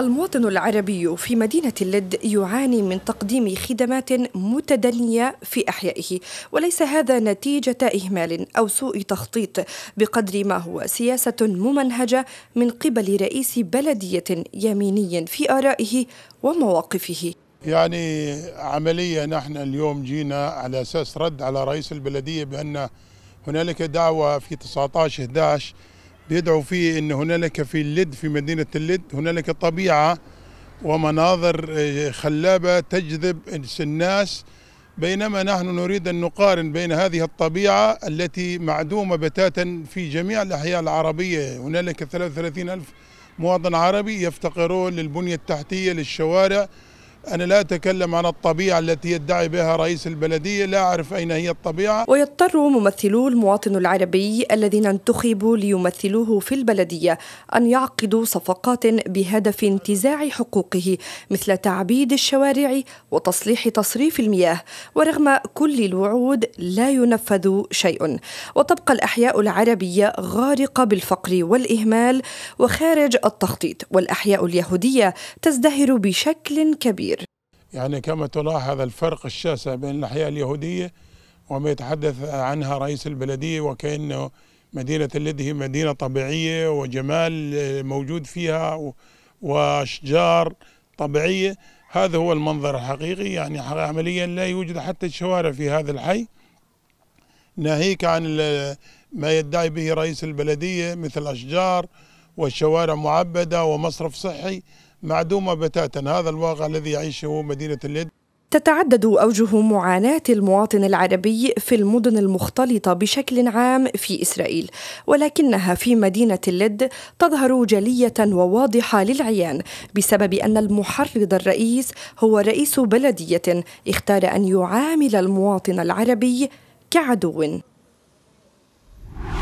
المواطن العربي في مدينة اللد يعاني من تقديم خدمات متدنية في أحيائه وليس هذا نتيجة إهمال أو سوء تخطيط بقدر ما هو سياسة ممنهجة من قبل رئيس بلدية يميني في آرائه ومواقفه يعني عملية نحن اليوم جينا على أساس رد على رئيس البلدية بأن هنالك دعوة في 19 11 بيدعو فيه ان هنالك في اللد في مدينه اللد هنالك طبيعه ومناظر آه، خلابه تجذب الناس بينما نحن نريد ان نقارن بين هذه الطبيعه التي معدومه بتاتا في جميع الاحياء العربيه هنالك 33 الف مواطن عربي يفتقرون للبنيه التحتيه للشوارع أنا لا أتكلم عن الطبيعة التي يدعي بها رئيس البلدية لا أعرف أين هي الطبيعة ويضطر ممثلو المواطن العربي الذين انتخبوا ليمثلوه في البلدية أن يعقدوا صفقات بهدف انتزاع حقوقه مثل تعبيد الشوارع وتصليح تصريف المياه ورغم كل الوعود لا ينفذ شيء وتبقى الأحياء العربية غارقة بالفقر والإهمال وخارج التخطيط والأحياء اليهودية تزدهر بشكل كبير يعني كما تلاحظ الفرق الشاسع بين الاحياء اليهودية وما يتحدث عنها رئيس البلدية وكأنه مدينة اللد هي مدينة طبيعية وجمال موجود فيها وأشجار طبيعية هذا هو المنظر الحقيقي يعني عمليا لا يوجد حتى شوارع في هذا الحي ناهيك عن ما يدعي به رئيس البلدية مثل أشجار والشوارع معبدة ومصرف صحي معدومة بتاتا هذا الواقع الذي يعيشه مدينة اليد تتعدد أوجه معاناة المواطن العربي في المدن المختلطة بشكل عام في إسرائيل ولكنها في مدينة اللد تظهر جلية وواضحة للعيان بسبب أن المحرض الرئيس هو رئيس بلدية اختار أن يعامل المواطن العربي كعدو